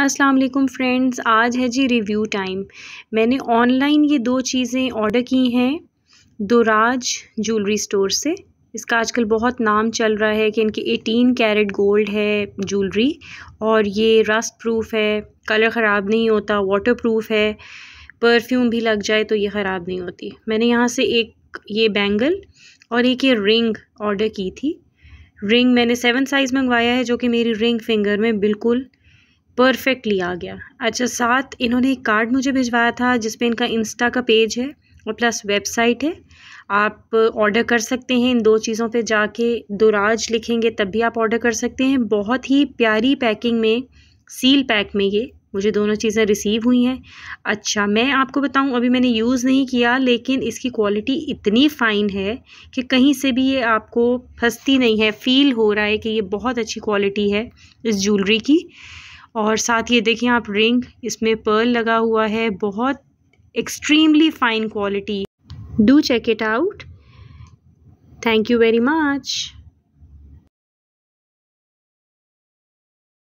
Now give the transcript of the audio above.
अस्सलाम वालेकुम फ्रेंड्स आज है जी रिव्यू टाइम मैंने ऑनलाइन ये दो चीज़ें ऑर्डर की हैं दुराज ज्वेलरी स्टोर से इसका आजकल बहुत नाम चल रहा है कि इनकी 18 कैरेट गोल्ड है ज्वेलरी और ये रस्ट प्रूफ है कलर ख़राब नहीं होता वाटर प्रूफ है परफ्यूम भी लग जाए तो ये ख़राब नहीं होती मैंने यहाँ से एक ये बैंगल और एक ये रिंग ऑर्डर की थी रिंग मैंने सेवन साइज़ मंगवाया है जो कि मेरी रिंग फिंगर में बिल्कुल परफेक्टली आ गया अच्छा साथ इन्होंने एक कार्ड मुझे भिजवाया था जिसपे इनका इंस्टा का पेज है और प्लस वेबसाइट है आप ऑर्डर कर सकते हैं इन दो चीज़ों पे जाके दुराज लिखेंगे तब भी आप ऑर्डर कर सकते हैं बहुत ही प्यारी पैकिंग में सील पैक में ये मुझे दोनों चीज़ें रिसीव हुई हैं अच्छा मैं आपको बताऊं अभी मैंने यूज़ नहीं किया लेकिन इसकी क्वालिटी इतनी फ़ाइन है कि कहीं से भी ये आपको फंसती नहीं है फ़ील हो रहा है कि ये बहुत अच्छी क्वालिटी है इस ज्वेलरी की और साथ ये देखिए आप रिंग इसमें पर्ल लगा हुआ है बहुत extremely fine quality do check it out thank you very much